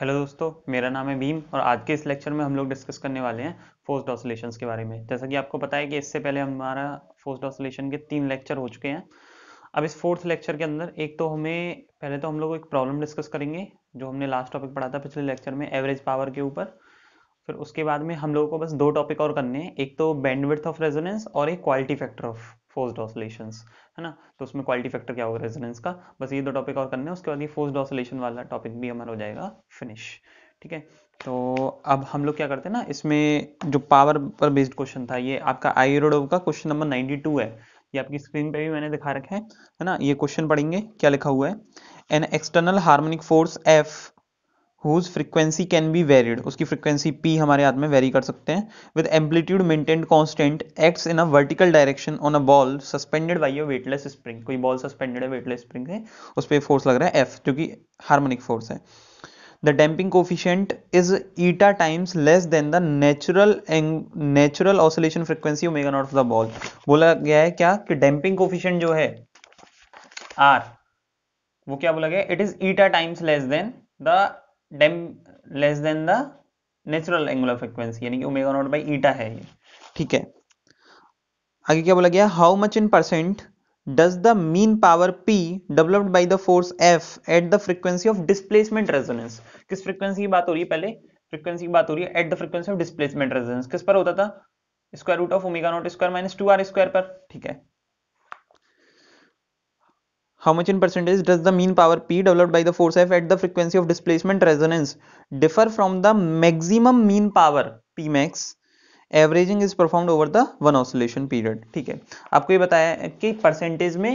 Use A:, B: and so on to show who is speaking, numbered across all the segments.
A: hello दोस्तों मेरा नाम है भीम और आज के इस लेक्चर में हम लोग डिस्कस करने वाले हैं फोर्स्ड ऑसोलेशंस के बारे में जैसा कि आपको पता है कि इससे पहले हमारा फोर्स्ड ऑसोलेशन के तीन लेक्चर हो चुके हैं अब इस फोर्थ लेक्चर के अंदर एक तो हमें पहले तो हम लोग एक प्रॉब्लम डिस्कस करेंगे जो हमने लास्ट टॉपिक पढ़ा था पिछले लेक्चर में एवरेज पावर के ऊपर फिर उसके बाद में हम लोगों को बस दो टॉपिक और करने हैं एक तो बैंडविड्थ ऑफ रेजोनेंस और एक quality factor of forced oscillations है ना तो उसमें क्वालिटी फैक्टर क्या होगा रेजिडेंस का बस ये दो टॉपिक और करने हैं उसके बाद ये फोर्स्ड ऑसोलेशन वाला टॉपिक भी हमारा हो जाएगा फिनिश ठीक है तो अब हम लोग क्या करते हैं ना इसमें जो पावर पर बेस्ड क्वेश्चन था ये आपका आईरोडोव का क्वेश्चन नंबर टू है ये आपकी स्क्रीन पे भी मैंने दिखा रखा है है ना ये क्वेश्चन पढ़ेंगे क्या लिखा हुआ है an external harmonic force F whose frequency can be varied उसकी फ्रिक्वेंसी पी हमारे हाथ में वेरी कर सकते हैं with amplitude maintained constant acts in a vertical direction on a ball suspended by a weightless spring कोई बॉल सस्पेंडेड है weightless spring है उस पर फोर्स लग रहा है एफ जो कि हार्मोनिक फोर्स है the damping coefficient is eta times less than the natural natural oscillation frequency omega nought of the ball बोला गया है क्या कि डैम्पिंग कोफिशेंट जो है आर वो क्या बोला गया it is eta times less than the dam less than the natural angular frequency यानी कि ओमेगा नॉट बाई ईटा है ये ठीक है आगे क्या बोला गया how much in percent does the mean power p developed by the force F at the frequency of displacement resonance किस फ्रिक्वेंसी की बात हो रही है पहले फ्रिक्वेंसी की बात हो रही है at the frequency of displacement resonance किस पर होता था square root of omega not square minus two r square पर ठीक है how much in percentage does the mean power p developed by the force F at the frequency of displacement resonance differ from the maximum mean power p max averaging is performed over the one oscillation period ठीक है आपको ये बताया कि percentage में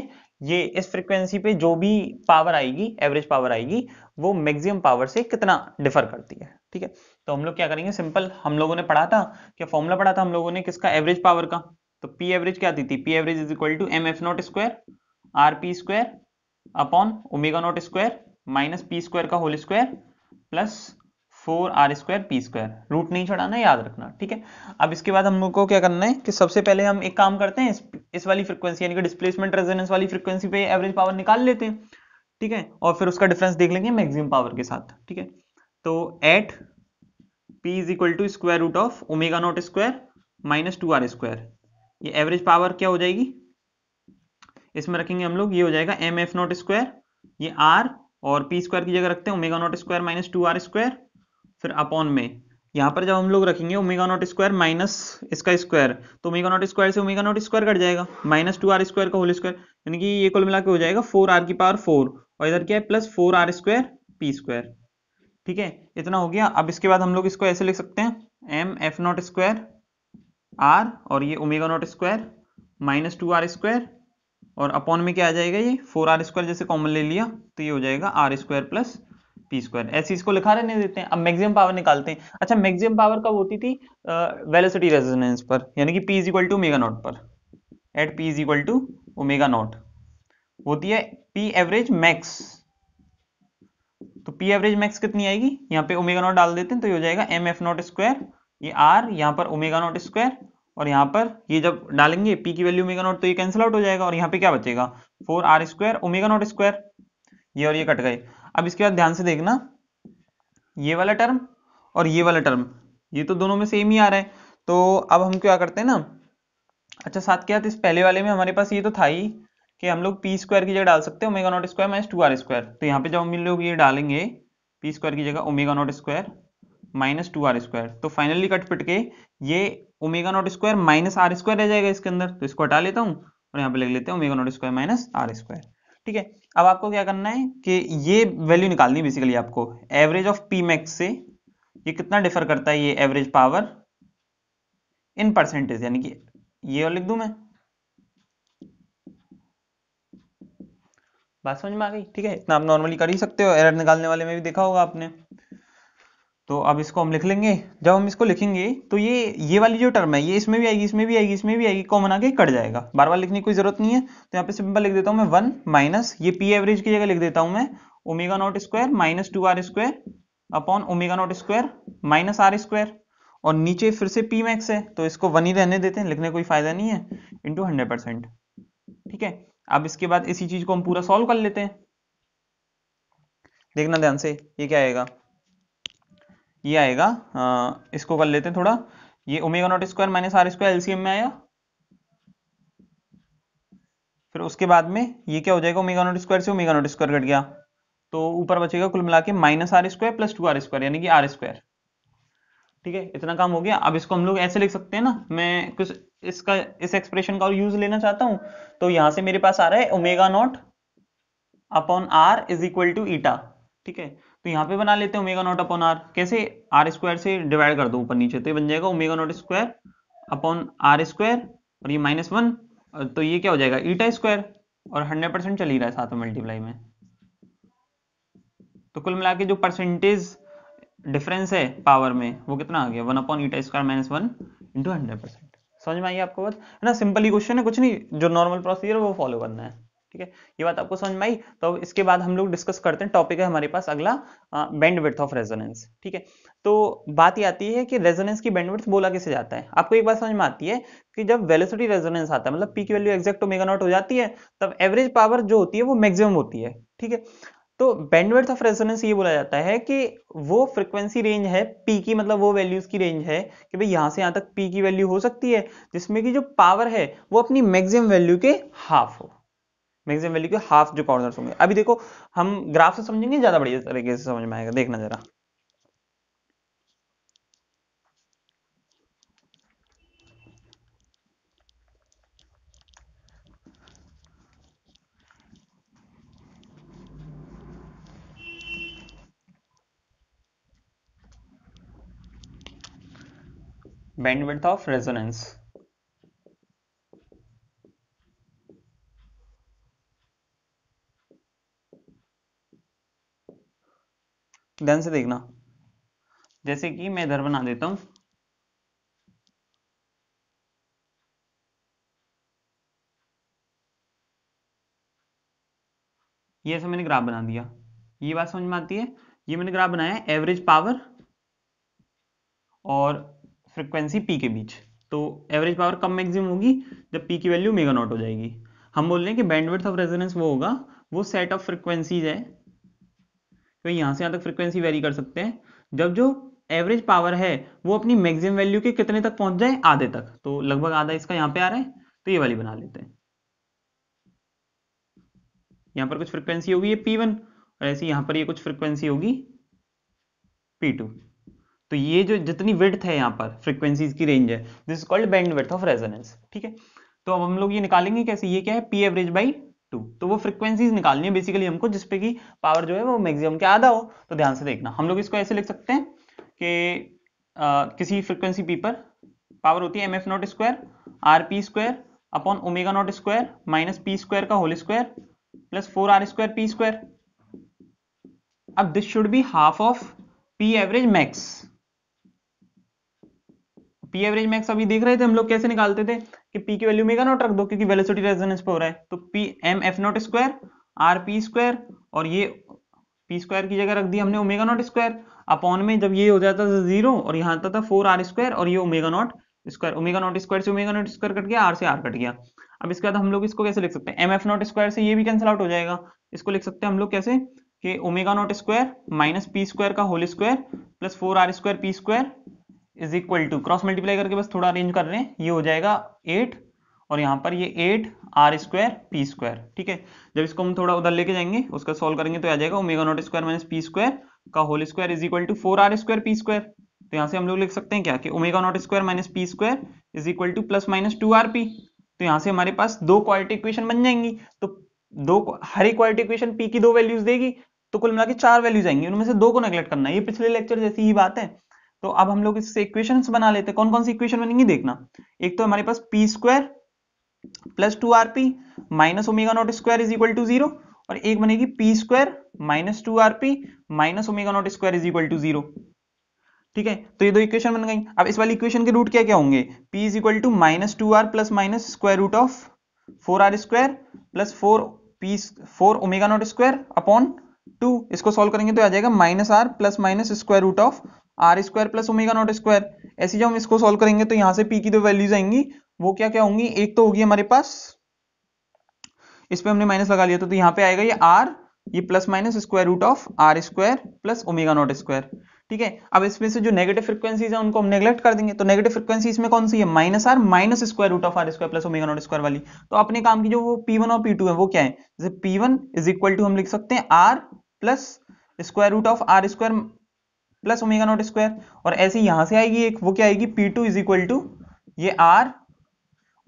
A: ये इस frequency पे जो भी पावर आएगी एवरेज पावर आएगी वो मैक्सिमम पावर से कितना डिफर करती है ठीक है तो हम लोग क्या करेंगे सिंपल हम लोगों ने पढ़ा था क्या फॉर्मूला पढ़ा था हम लोगों ने किसका एवरेज पावर का तो पी एवरेज क्या आती थी p average is equal to m F not square r p square upon omega not square minus p square का whole square plus four r square p square root नहीं चढ़ाना याद रखना ठीक है अब इसके बाद हम लोग को क्या करना है कि सबसे पहले हम एक काम करते हैं इस, इस वाली फ्रिक्वेंसी यानी कि डिस्प्लेसमेंट रेजोनेंस वाली फ्रिक्वेंसी पे एवरेज पावर निकाल लेते हैं ठीक है और फिर उसका डिफरेंस देख लेंगे मैक्सिमम पावर के साथ ठीक है तो at p is equal to square root of omega not square minus two r square ये एवरेज पावर क्या हो जाएगी इसमें रखेंगे हम लोग ये हो जाएगा एम एफ नॉट स्क्वायर ये आर और पी स्क्वायर की जगह रखते हैं omega not square minus two r square फिर अपॉन में यहाँ पर जब हम लोग रखेंगे ओमेगा नॉट स्क्वायर माइनस इसका स्क्वायर तो ओमेगा नॉट स्क्वायर से ओमेगा नॉट स्क्वायर कट जाएगा माइनस टू आर स्क्वायर का होल स्क्वायर यानी कि ये कुल मिला के हो जाएगा फोर आर की पावर फोर और इधर क्या है plus four r square p square ठीक है इतना हो गया अब इसके बाद हम लोग इसको ऐसे लिख सकते हैं m F not square r और ये omega not square minus two r square और अपॉन में क्या आ जाएगा ये फोर आर स्क्वायर जैसे कॉमन ले लिया तो ये हो जाएगा r square plus p square ऐसे इसको लिखा रहने देते हैं अब मैक्सिमम पावर निकालते हैं अच्छा मैक्सिमम पावर कब होती थी वेलोसिटी रेजोनेंस पर यानी कि p is equal to omega nought पर at p is equal to omega nought होती है पी एवरेज मैक्स तो पी एवरेज मैक्स कितनी आएगी यहाँ पे ओमेगा नॉट डाल देते हैं तो ये हो जाएगा एम एफ नॉट स्क्वायर ये आर यहाँ पर ओमेगा नॉट स्क्वायर और यहाँ पर ये जब डालेंगे पी की वैल्यू ओमेगा नॉट तो ये कैंसिल आउट हो जाएगा और यहाँ पे क्या बचेगा four r square omega not square ये और ये कट गए अब इसके बाद ध्यान से देखना ये वाला टर्म और ये वाला टर्म ये तो दोनों में सेम ही आ रहा है तो अब हम क्या करते हैं ना अच्छा साथ के साथ इस पहले वाले में हमारे पास ये तो था ही कि हम लोग पी स्क्वायर की जगह डाल सकते हैं omega not square minus two r square तो यहाँ पे जब हम लोग ये डालेंगे पी स्क्वायर की जगह omega not square minus two r square तो फाइनली कट पिट के ये omega not square minus r square रह जाएगा इसके अंदर तो इसको हटा लेता हूँ और यहाँ पे लिख लेते हैं omega not square minus r square ठीक है अब आपको क्या करना है कि ये वैल्यू निकालनी है बेसिकली आपको एवरेज ऑफ पी मैक्स से ये कितना डिफर करता है ये एवरेज पावर इन परसेंटेज यानी कि ये और लिख दू मैं बात समझ में आ गई ठीक है इतना आप नॉर्मली कर ही सकते हो एरर निकालने वाले में भी देखा होगा आपने तो अब इसको हम लिख लेंगे जब हम इसको लिखेंगे तो ये ये वाली जो टर्म है ये इसमें भी आएगी इसमें भी आएगी इसमें भी आएगी कॉमन आके कट जाएगा बार बार लिखने की कोई जरूरत नहीं है तो यहाँ पे सिंपल लिख देता हूँ मैं वन माइनस ये पी एवरेज की जगह लिख देता हूँ मैं omega not square minus two r square upon omega not square minus r square और नीचे फिर से पी मैक्स है तो इसको वन ही रहने देते हैं लिखने कोई फायदा नहीं है इंटू हंड्रेड परसेंट ठीक है अब इसके बाद इसी चीज को हम पूरा सॉल्व कर लेते हैं देखना ध्यान से ये क्या आएगा ये आएगा आ, इसको कर लेते हैं थोड़ा ये omega not square minus r square LCM में आया फिर उसके बाद में ये क्या हो जाएगा ओमेगा नॉट स्क्वायर से ओमेगा नॉट स्क्वायर कट गया तो ऊपर बचेगा कुल मिला के minus r square plus two r square यानी कि आर स्क्वायर ठीक है इतना काम हो गया अब इसको हम लोग ऐसे लिख सकते हैं ना मैं कुछ इसका इस एक्सप्रेशन का और यूज लेना चाहता हूं तो यहां से मेरे पास आ रहा है omega nought upon r is equal to eta ठीक है तो यहाँ पे बना लेते हैं ओमेगा नॉट अपॉन आर कैसे आर स्क्वायर से डिवाइड कर दो ऊपर नीचे तो ये बन जाएगा omega not square upon r square और ये माइनस वन तो ये क्या हो जाएगा ईटा स्क्वायर और हंड्रेड परसेंट चल ही रहा है साथ में मल्टीप्लाई में तो कुल मिला के जो परसेंटेज डिफरेंस है पावर में वो कितना आ गया one upon eta square minus one into hundred percent समझ में आई आपको बात है ना सिंपल ही क्वेश्चन है कुछ नहीं जो नॉर्मल प्रोसीजर वो फॉलो करना है ठीक है ये बात आपको समझ में आई तो इसके बाद हम लोग डिस्कस करते हैं टॉपिक है हमारे पास अगला बैंड विथ ऑफ रेजोनेंस ठीक है तो बात ये आती है कि रेजोनेंस की बैंडविड्थ बोला कैसे जाता है आपको एक बात समझ में आती है कि जब वेलोसिटी रेजोनेंस आता है मतलब पी की वैल्यू एक्जैक्ट ओमेगा नॉट हो जाती है तब एवरेज पावर जो होती है वो मैक्सिमम होती है ठीक है तो बैंडविड्थ ऑफ रेजोनेंस ये बोला जाता है कि वो फ्रिक्वेंसी रेंज है पी की मतलब वो वैल्यूज की रेंज है कि भाई यहां से यहां तक पी की वैल्यू हो सकती है जिसमें कि जो पावर है वो अपनी मैक्सिमम वैल्यू के हाफ हो मैक्सिमम वैल्यू के हाफ जो कॉर्नर्स होंगे अभी देखो हम ग्राफ से समझेंगे ज्यादा बढ़िया तरीके से समझ में आएगा देखना जरा बैंडविड्थ ऑफ रेजोनेंस ध्यान से देखना जैसे कि मैं इधर बना देता हूं ये ऐसा मैंने ग्राफ बना दिया ये बात समझ में आती है ये मैंने ग्राफ बनाया एवरेज पावर और फ्रीक्वेंसी पी के बीच तो एवरेज पावर कम मैक्सिमम होगी जब पी की वैल्यू मेगा नॉट हो जाएगी हम बोल रहे हैं कि बैंडविड्थ ऑफ रेजोनेंस वो होगा वो सेट ऑफ फ्रिक्वेंसीज है तो यहाँ से यहाँ तक फ्रिक्वेंसी वेरी कर सकते हैं जब जो एवरेज पावर है वो अपनी मैक्सिमम वैल्यू के कितने तक पहुंच जाए आधे तक तो लगभग आधा इसका यहाँ पे आ रहा है तो ये वाली बना लेते हैं यहाँ पर कुछ फ्रिक्वेंसी होगी ये पी वन और ऐसी यहाँ पर ये कुछ फ्रिक्वेंसी होगी पी टू तो ये जो जितनी विड्थ है यहाँ पर फ्रिक्वेंसीज की रेंज है this called bandwidth of resonance ठीक है तो अब हम लोग ये निकालेंगे कैसे ये क्या है पी एवरेज बाई टू तो वो फ्रिक्वेंसीज निकालनी है बेसिकली हमको जिसपे की पावर जो है वो मैक्सिमम के आधा हो तो ध्यान से देखना हम लोग इसको ऐसे लिख सकते हैं कि किसी फ्रिक्वेंसी पी पर पावर होती है m F not square r p square upon omega not square minus p square का whole square plus four r square p square अब this should be half of p average max p average max अभी देख रहे थे हम लोग कैसे निकालते थे कि पी की वैल्यू मेगा नॉट रख दो क्योंकि वेलोसिटी रेजोनेंस पे हो रहा है तो p m F not square r p square और ये पी स्क्वायर की जगह रख दी हमने ओमेगा नॉट स्क्वायर अपॉन में जब ये हो जाता था जीरो और यहाँ आता था फोर आर स्क्वायर और ये omega not square omega not square से ओमेगा नॉट स्क्वायर कट गया आर से आर कट गया अब इसके बाद हम लोग इसको कैसे लिख सकते हैं एम एफ नॉट स्क्वायर से ये भी कैंसिल आउट हो जाएगा इसको लिख सकते हैं हम लोग कैसे कि omega not square minus p square का whole square plus four r square p square is equal to cross multiply करके बस थोड़ा अरेंज कर रहे हैं ये हो जाएगा एट और यहाँ पर ये eight r square p square ठीक है जब इसको हम थोड़ा उधर लेके जाएंगे उसका सॉल्व करेंगे तो आ जाएगा omega not square minus p square का whole square is equal to four r square p square तो यहाँ से हम लोग लिख सकते हैं क्या कि omega not square minus p square is equal to plus minus two r p तो यहाँ से हमारे पास दो क्वालिटी इक्वेशन बन जाएंगी तो दो हर एक क्वालिटी इक्वेशन पी की दो वैल्यूज देगी तो कुल मिला चार वैल्यूज आएंगी उनमें से दो को नेग्लेक्ट करना ये पिछले लेक्चर जैसी ही बात है तो अब हम लोग इससे इक्वेशन बना लेते हैं कौन कौन सी इक्वेशन बनेंगी देखना एक तो हमारे पास p square plus two r p minus omega not square is equal to zero और एक बनेगी p square minus two r p minus omega not square is equal to zero ठीक है तो ये दो इक्वेशन बन गई अब इस वाली इक्वेशन के रूट क्या क्या होंगे p is equal to minus two r plus minus square root of four r square plus four p four omega not square upon two इसको सॉल्व करेंगे तो आ जाएगा minus r plus minus square root of r square plus omega not square ऐसे जब हम इसको solve करेंगे तो यहाँ से पी की दो वैल्यूज आएंगी वो क्या क्या होंगी एक तो होगी हमारे पास इस पर हमने माइनस लगा लिया तो, तो यहाँ पे आएगा ये आर ये plus minus square root of r square plus omega not square ठीक है अब इसमें से जो नेगेटिव फ्रीक्वेंसीज है उनको हम नेग्लेक्ट कर देंगे तो नेगेटिव फ्रीक्वेंसी इसमें कौन सी है minus r minus square root of r square plus omega not square वाली तो अपने काम की जो वो पी वन और पी टू है वो क्या है जैसे p one is equal to हम लिख सकते हैं r plus square root of r square plus omega not square और ऐसे यहां से आएगी एक वो क्या आएगी p two is equal to ये आर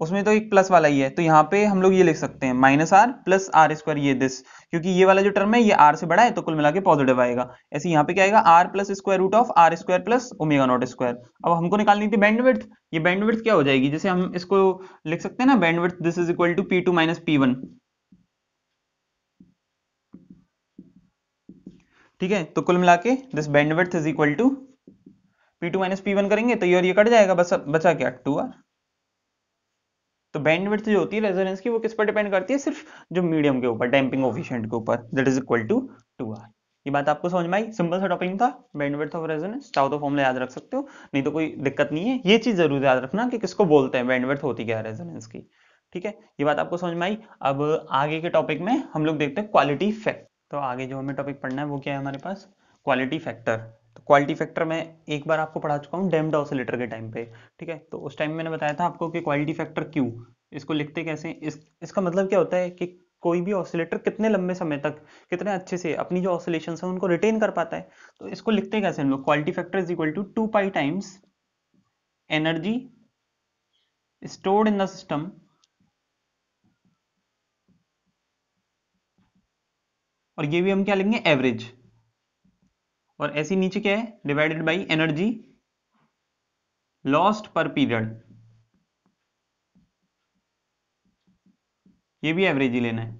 A: उसमें तो एक प्लस वाला ही है तो यहाँ पे हम लोग ये लिख सकते हैं minus r plus r square ये दिस क्योंकि ये वाला जो टर्म है ये आर से बड़ा है तो कुल मिला के पॉजिटिव आएगा ऐसे यहाँ पे क्या आएगा r plus square root of r square plus omega not square अब हमको निकालनी थी बैंडविड्थ ये बैंडविड्थ क्या हो जाएगी जैसे हम इसको लिख सकते हैं ना bandwidth this is equal to p two minus p one ठीक है तो कुल मिला के this bandwidth is equal to p two minus p one करेंगे तो ये कट जाएगा बस बचा क्या टू आर तो बैंडविड्थ जो होती है रेजोनेंस की वो किस पर डिपेंड करती है सिर्फ जो मीडियम के ऊपर डैम्पिंग ऑफिशियंट के ऊपर that is equal to two r ये बात आपको समझ में आई सिंपल सा टॉपिक था बैंडविड्थ ऑफ रेजोनेंस चाहो तो फॉर्मूला याद रख सकते हो नहीं तो कोई दिक्कत नहीं है ये चीज जरूर याद रखना कि किसको बोलते हैं बैंडविड्थ होती क्या रेजोनेंस की ठीक है ये बात आपको समझ में आई अब आगे के टॉपिक में हम लोग देखते हैं क्वालिटी फैक्ट तो आगे जो हमें टॉपिक पढ़ना है वो क्या है हमारे पास क्वालिटी फैक्टर तो क्वालिटी फैक्टर मैं एक बार आपको पढ़ा चुका हूँ डेम्ड ऑसिलेटर के टाइम पे ठीक है तो उस टाइम मैंने बताया था आपको कि क्वालिटी फैक्टर क्यू इसको लिखते कैसे इस इसका मतलब क्या होता है कि कोई भी ऑसिलेटर कितने लंबे समय तक कितने अच्छे से अपनी जो ऑसिलेशन है उनको रिटेन कर पाता है तो इसको लिखते कैसे हम लोग quality factor is equal to two pi times energy stored in the system और ये भी हम क्या लेंगे एवरेज और ऐसे नीचे क्या है divided by energy lost per period ये भी एवरेज ही लेना है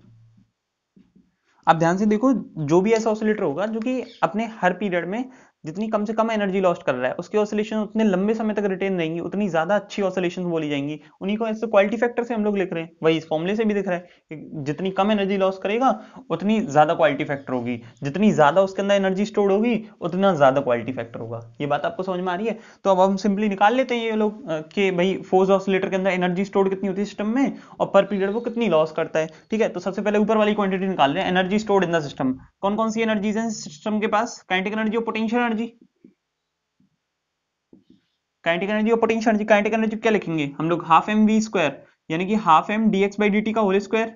A: आप ध्यान से देखो जो भी ऐसा ऑसिलेटर होगा जो कि अपने हर पीरियड में जितनी कम से कम एनर्जी लॉस्ट कर रहा है उसके ऑसोलेशन उतने लंबे समय तक रिटेन रहेंगी उतनी ज्यादा अच्छी ऑसोलेशन बोली जाएंगी उन्हीं को ऐसे क्वालिटी फैक्टर से हम लोग लिख रहे हैं वही इस फॉर्मुले से भी दिख रहा है कि जितनी कम एनर्जी लॉस करेगा उतनी ज्यादा क्वालिटी फैक्टर होगी जितनी ज्यादा उसके अंदर एनर्जी स्टोर होगी उतना ज्यादा क्वालिटी फैक्टर होगा ये बात आपको समझ में आ रही है तो अब हम सिंपली निकाल लेते हैं ये लोग कि भाई फोर्स ऑसोलेटर के अंदर एनर्जी स्टोर कितनी होती है सिस्टम में और पर पीरियड वो कितनी लॉस करता है ठीक है तो सबसे पहले ऊपर वाली क्वांटिटी निकाल रहे हैं energy stored in the system कौन कौन सी एनर्जीज है सिस्टम के पास काइनेटिक एनर्जी और पोटेंशियल एनर्जी काइनेटिक एनर्जी और पोटेंशियल एनर्जी काइनेटिक एनर्जी क्या लिखेंगे हम लोग हाफ एम वी स्क्वायर यानी कि half m d x by d t का होल स्क्वायर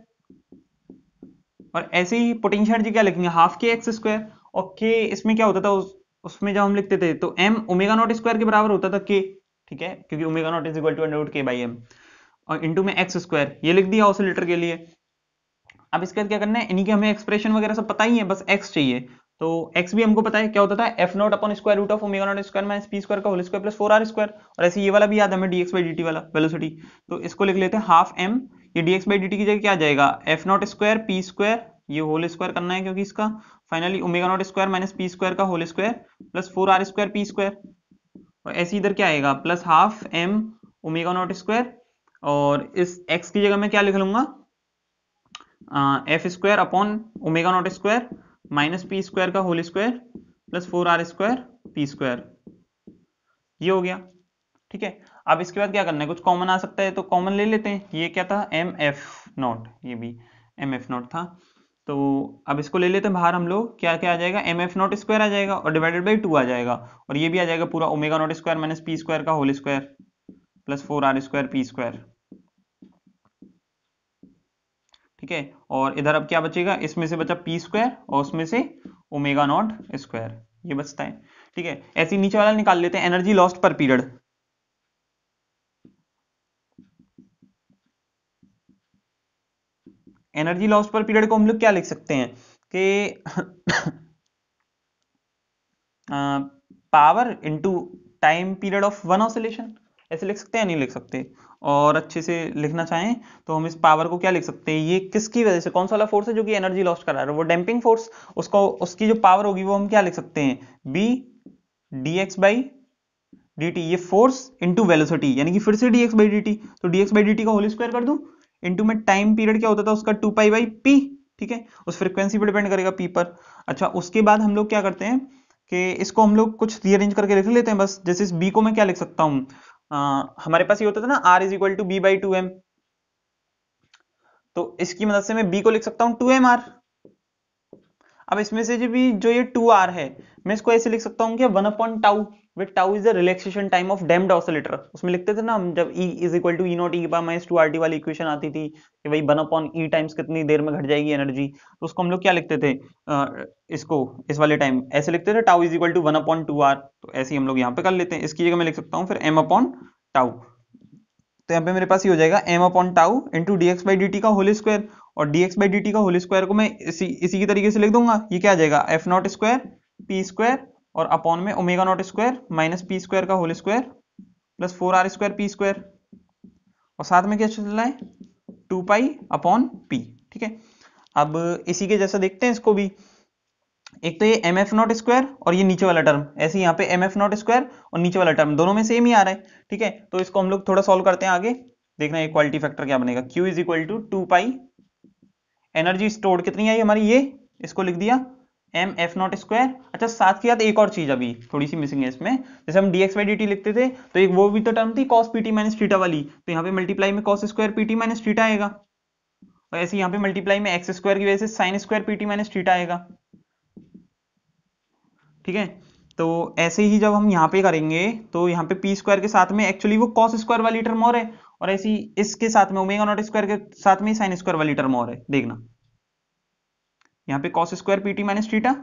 A: और ऐसे ही पोटेंशियल एनर्जी क्या लिखेंगे हाफ के एक्स स्क्वायर और के इसमें क्या होता था उस, उसमें जब हम लिखते थे तो एम ओमेगा नॉट स्क्वायर के बराबर होता था के ठीक है क्योंकि omega not is equal to under k by m और इंटू में एक्स स्क्वायर ये लिख दिया ऑसिलेटर के लिए अब इसके बाद क्या करना है इन्हीं के हमें एक्सप्रेशन वगैरह सब पता ही है बस एक्स चाहिए तो x भी हमको पता है क्या होता था f not upon square root of omega not square minus p square का whole square plus 4r square और ऐसे ये वाला भी याद हमें dx बाई dt वाला वेलोसिटी तो इसको लिख लेते हैं 1/2 m ये dx बाई dt की जगह क्या आ जाएगा f not square p square ये होल स्क्वायर करना है क्योंकि इसका finally omega not square minus p square का whole square plus 4r square p square और ऐसे इधर क्या आएगा plus 1/2 m omega not square और इस x की जगह मैं क्या लिख लूंगा f square upon omega not square minus p square का whole square plus four r square p square ये हो गया ठीक है अब इसके बाद क्या करना है कुछ कॉमन आ सकता है तो कॉमन ले लेते हैं ये क्या था एम एफ नॉट ये भी एम एफ नॉट था तो अब इसको ले लेते हैं बाहर हम लोग क्या क्या आ जाएगा एम एफ नॉट स्क्वायर आ जाएगा और डिवाइडेड बाई टू आ जाएगा और ये भी आ जाएगा पूरा omega not square minus p square का whole square plus four r square p square ठीक है और इधर अब क्या बचेगा इसमें से बचा पी स्क्वायर और उसमें से ओमेगा नॉट स्क्वायर ये बचता है ठीक है ऐसे नीचे वाला निकाल लेते हैं energy lost per period energy loss per period को हम लोग क्या लिख सकते हैं कि power into time period of one oscillation ऐसे लिख सकते हैं नहीं लिख सकते और अच्छे से लिखना चाहें तो हम इस पावर को क्या लिख सकते हैं ये किसकी वजह से कौन सा वाला फोर्स है जो कि एनर्जी लॉस करा रहा है वो डैम्पिंग फोर्स उसको उसकी जो पावर होगी वो हम क्या लिख सकते हैं b d x by d t ये फोर्स इंटू वेलोसिटी यानी कि फिर से d x by d t तो d x by d t का होल स्क्वायर कर दूं इंटू में टाइम पीरियड क्या होता था उसका टू पाई बाई पी ठीक है उस फ्रिक्वेंसी पर डिपेंड करेगा पी पर अच्छा उसके बाद हम लोग क्या करते हैं कि इसको हम लोग कुछ रीअरेंज करके लिख लेते हैं बस जैसे इस बी को मैं क्या लिख सकता हूँ हमारे पास ये होता था ना r is equal to b by two m तो इसकी मदद से मैं बी को लिख सकता हूं टू एम आर अब इसमें से जो भी जो ये टू आर है मैं इसको ऐसे लिख सकता हूँ कि one upon tau with tau is the relaxation time of damped oscillator उसमें लिखते थे ना हम जब e is equal to e not e power minus two r t वाली इक्वेशन आती थी कि भाई वन अपॉन ई टाइम्स कितनी देर में घट जाएगी एनर्जी तो उसको हम लोग क्या लिखते थे इसको इस वाले टाइम ऐसे लिखते थे tau is equal to one upon two r तो ऐसे ही हम लोग यहाँ पे कर लेते हैं इसकी जगह मैं लिख सकता हूँ फिर एम अपॉन टाउ तो यहाँ पे मेरे पास ये हो जाएगा m upon tau into d x by d t का होल स्क्वायर और dx बाई डी का होल स्क्वायर को मैं इसी इसी की तरीके से लिख दूंगा ये क्या आ जाएगा f not square p square और अपॉन में omega not square minus p square का whole square plus four r square p square और साथ में क्या चल रहा है टू पाई अपॉन पी ठीक है अब इसी के जैसा देखते हैं इसको भी एक तो ये एम एफ नॉट स्क्वायर और ये नीचे वाला टर्म ऐसे यहाँ पे एम एफ नॉट स्क्वायर और नीचे वाला टर्म दोनों में सेम ही आ रहा है ठीक है तो इसको हम लोग थोड़ा सॉल्व करते हैं आगे देखना क्वालिटी फैक्टर क्या बनेगा Q is equal to two pi energy store कितनी आई हमारी ये इसको लिख दिया एम एफ नॉट स्क्वायर अच्छा साथ के साथ एक और चीज अभी थोड़ी सी मिसिंग है इसमें जैसे हम डी एक्स वाई डी लिखते थे तो एक वो भी तो टर्म थी कॉस पीटी माइनस टीटा वाली तो यहाँ पे मल्टीप्लाई में cos square p t minus theta आएगा और ऐसे यहाँ पे मल्टीप्लाई में एक्स स्क्वायर की वजह से sine square p t minus theta आएगा ठीक है तो ऐसे ही जब हम यहाँ पे करेंगे तो यहाँ पे पी स्क्वायर के साथ में एक्चुअली वो कॉस स्क्वायर वाली टर्म और है और ऐसी इसके साथ में ओमेगा नॉट स्क्वायर के साथ में साइन स्क्वायर वाली टर्म और है देखना यहाँ पे cos square p t minus theta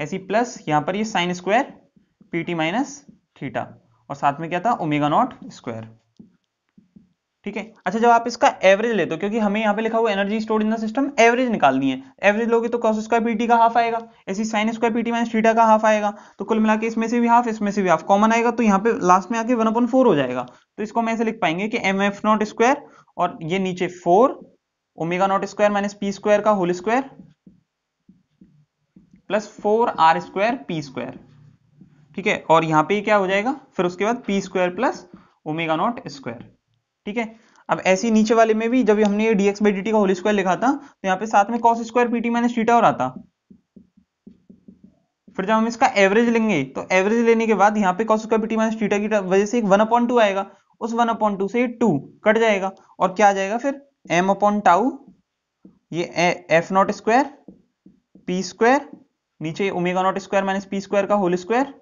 A: ऐसी प्लस यहां पर ये sine square p t minus theta और साथ में क्या था ओमेगा नॉट स्क्वायर ठीक है अच्छा जब आप इसका एवरेज लेते हो क्योंकि हमें यहाँ पे लिखा हुआ energy store in the system average निकालनी है एवरेज लोगे तो कॉस स्क्वायर पीटी का हाफ आएगा ऐसी sine square p t minus theta का हाफ आएगा तो कुल मिला के इसमें से भी हाफ इसमें से भी हाफ कॉमन आएगा तो यहाँ पे लास्ट में आके वन अपन फोर हो जाएगा तो इसको हम ऐसे लिख पाएंगे कि एम एफ नॉट स्क्वायर और ये नीचे four omega not square minus p square का whole square plus four r square p square ठीक है और यहाँ पे क्या हो जाएगा फिर उसके बाद p square plus omega not square ठीक है अब ऐसे नीचे वाले में भी जब हमने ये dx by dt का होल स्क्वायर लिखा था तो यहाँ पे साथ में cos square pt minus theta और आता फिर जब हम इसका एवरेज लेंगे तो एवरेज लेने के बाद यहाँ पे cos square pt minus theta की वजह से एक 1 अपॉन टू आएगा उस 1 अपॉन टू से टू 2 कट जाएगा और क्या आ जाएगा फिर m अपॉन टाउ ये f not square p square नीचे omega not square minus p square का whole square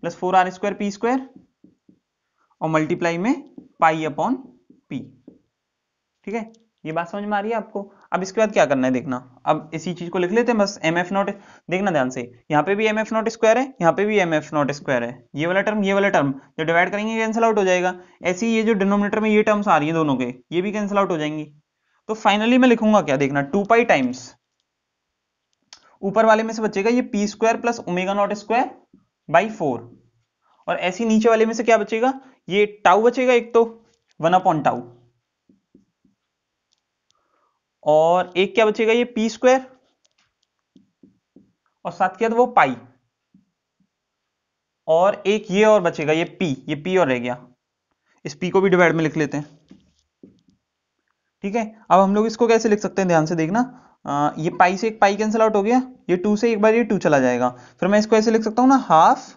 A: plus four r square p square और मल्टीप्लाई में पाई अपॉन पी ठीक है ये बात समझ में आ रही है आपको अब इसके बाद क्या करना है देखना अब इसी चीज को लिख लेते हैं बस एम एफ नॉट देखना ध्यान से यहाँ पे भी एम एफ नॉट स्क्वायर है यहाँ पे भी एम एफ नॉट स्क्वायर है ये वाला टर्म ये वाला टर्म जो डिवाइड करेंगे कैंसिल आउट हो जाएगा ऐसी ये जो डिनोमिनेटर में ये टर्म्स आ रही है दोनों के ये भी कैंसिल आउट हो जाएंगी तो फाइनली मैं लिखूंगा क्या देखना टू पाई टाइम्स ऊपर वाले में से बचेगा ये p square plus omega not square by four और ऐसी नीचे वाले में से क्या बचेगा ये टाउ बचेगा एक तो वन अपॉन टाउ और एक क्या बचेगा ये पी स्क्वायर और साथ के बाद वो पाई और एक ये और बचेगा ये पी ये पी और रह गया इस पी को भी डिवाइड में लिख लेते हैं ठीक है अब हम लोग इसको कैसे लिख सकते हैं ध्यान से देखना आ, ये पाई से एक पाई कैंसिल आउट हो गया ये टू से एक बार ये टू चला जाएगा फिर मैं इसको ऐसे लिख सकता हूँ ना हाफ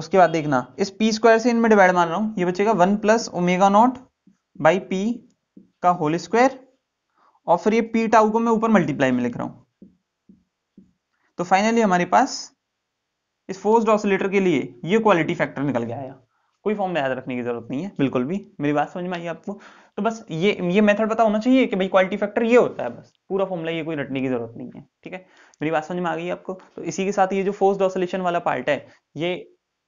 A: उसके बाद देखना इस पी स्क्वायर से इनमें डिवाइड मान रहा हूं ये बचेगा one plus omega not by p का होल स्क्वायर और फिर ये पी टाउ को मैं ऊपर मल्टीप्लाई में लिख रहा हूं तो फाइनली हमारे पास इस फोर्स ऑसिलेटर के लिए ये क्वालिटी फैक्टर निकल गया है कोई फॉर्म में याद रखने की जरूरत नहीं है बिल्कुल भी मेरी बात समझ में आई आपको तो बस ये ये मेथड पता होना चाहिए कि भाई क्वालिटी फैक्टर ये होता है बस पूरा फॉर्मला ये कोई रटने की जरूरत नहीं है ठीक है मेरी बात समझ में आ गई आपको तो इसी के साथ ये जो फोर्स ऑसोलेशन वाला पार्ट है ये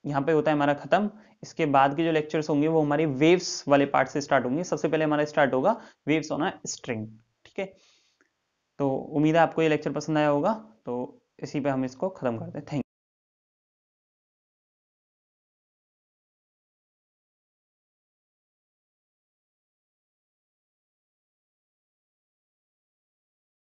A: यहाँ पे होता है हमारा खत्म इसके बाद के जो लेक्चर्स होंगे वो हमारे वेव्स वाले पार्ट से स्टार्ट होंगे सबसे पहले हमारा स्टार्ट होगा वेव्स ऑन अ स्ट्रिंग ठीक है तो उम्मीद है आपको ये लेक्चर पसंद आया होगा तो इसी पे हम इसको खत्म करते हैं थैंक